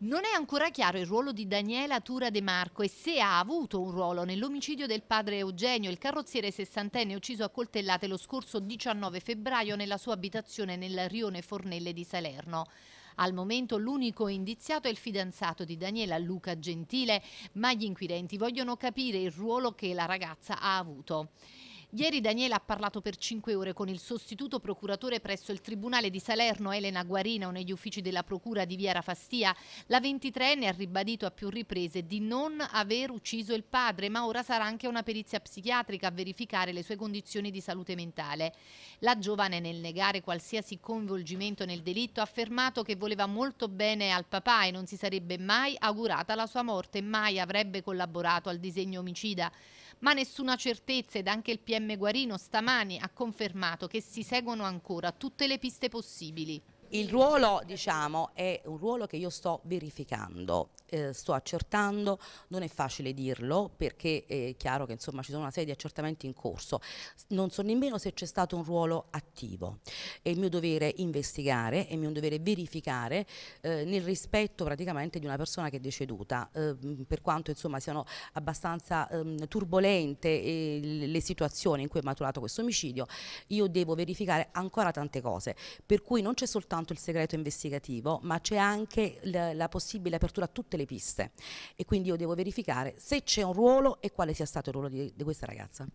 Non è ancora chiaro il ruolo di Daniela Tura De Marco e se ha avuto un ruolo nell'omicidio del padre Eugenio, il carrozziere sessantenne ucciso a coltellate lo scorso 19 febbraio nella sua abitazione nel rione Fornelle di Salerno. Al momento l'unico indiziato è il fidanzato di Daniela Luca Gentile, ma gli inquirenti vogliono capire il ruolo che la ragazza ha avuto. Ieri Daniele ha parlato per cinque ore con il sostituto procuratore presso il Tribunale di Salerno Elena Guarino negli uffici della Procura di Via Rafastia. La 23enne ha ribadito a più riprese di non aver ucciso il padre, ma ora sarà anche una perizia psichiatrica a verificare le sue condizioni di salute mentale. La giovane nel negare qualsiasi coinvolgimento nel delitto ha affermato che voleva molto bene al papà e non si sarebbe mai augurata la sua morte mai avrebbe collaborato al disegno omicida. Ma nessuna certezza ed anche il PM PM Guarino stamani ha confermato che si seguono ancora tutte le piste possibili. Il ruolo diciamo, è un ruolo che io sto verificando, eh, sto accertando, non è facile dirlo perché è chiaro che insomma, ci sono una serie di accertamenti in corso, non so nemmeno se c'è stato un ruolo attivo, è il mio dovere investigare, è il mio dovere verificare eh, nel rispetto praticamente di una persona che è deceduta, eh, per quanto insomma, siano abbastanza ehm, turbolente eh, le situazioni in cui è maturato questo omicidio, io devo verificare ancora tante cose, per cui non c'è soltanto soltanto il segreto investigativo, ma c'è anche la possibile apertura a tutte le piste e quindi io devo verificare se c'è un ruolo e quale sia stato il ruolo di, di questa ragazza.